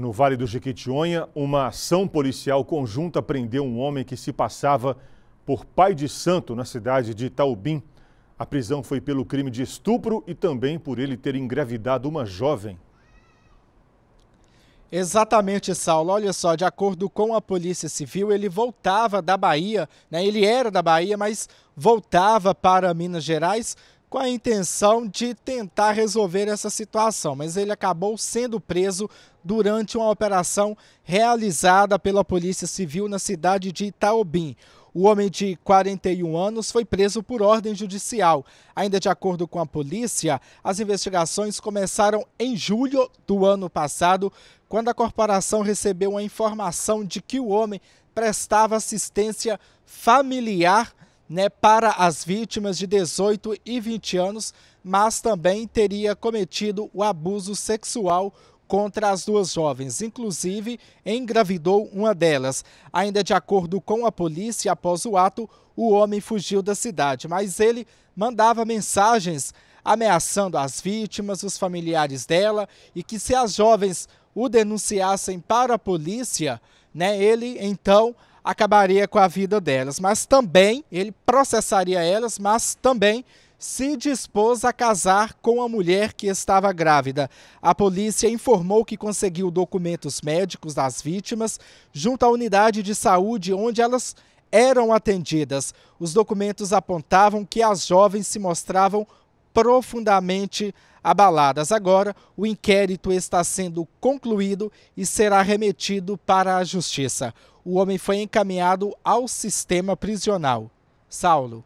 No Vale do Jequitinhonha, uma ação policial conjunta prendeu um homem que se passava por pai de santo na cidade de Itaubim. A prisão foi pelo crime de estupro e também por ele ter engravidado uma jovem. Exatamente, Saulo. Olha só, de acordo com a Polícia Civil, ele voltava da Bahia, né? ele era da Bahia, mas voltava para Minas Gerais com a intenção de tentar resolver essa situação, mas ele acabou sendo preso durante uma operação realizada pela Polícia Civil na cidade de Itaobim. O homem de 41 anos foi preso por ordem judicial. Ainda de acordo com a polícia, as investigações começaram em julho do ano passado, quando a corporação recebeu a informação de que o homem prestava assistência familiar né, para as vítimas de 18 e 20 anos, mas também teria cometido o abuso sexual contra as duas jovens, inclusive engravidou uma delas. Ainda de acordo com a polícia, após o ato, o homem fugiu da cidade, mas ele mandava mensagens ameaçando as vítimas, os familiares dela e que se as jovens o denunciassem para a polícia, né, ele então acabaria com a vida delas, mas também ele processaria elas, mas também se dispôs a casar com a mulher que estava grávida. A polícia informou que conseguiu documentos médicos das vítimas junto à unidade de saúde onde elas eram atendidas. Os documentos apontavam que as jovens se mostravam profundamente abaladas. Agora, o inquérito está sendo concluído e será remetido para a justiça. O homem foi encaminhado ao sistema prisional. Saulo.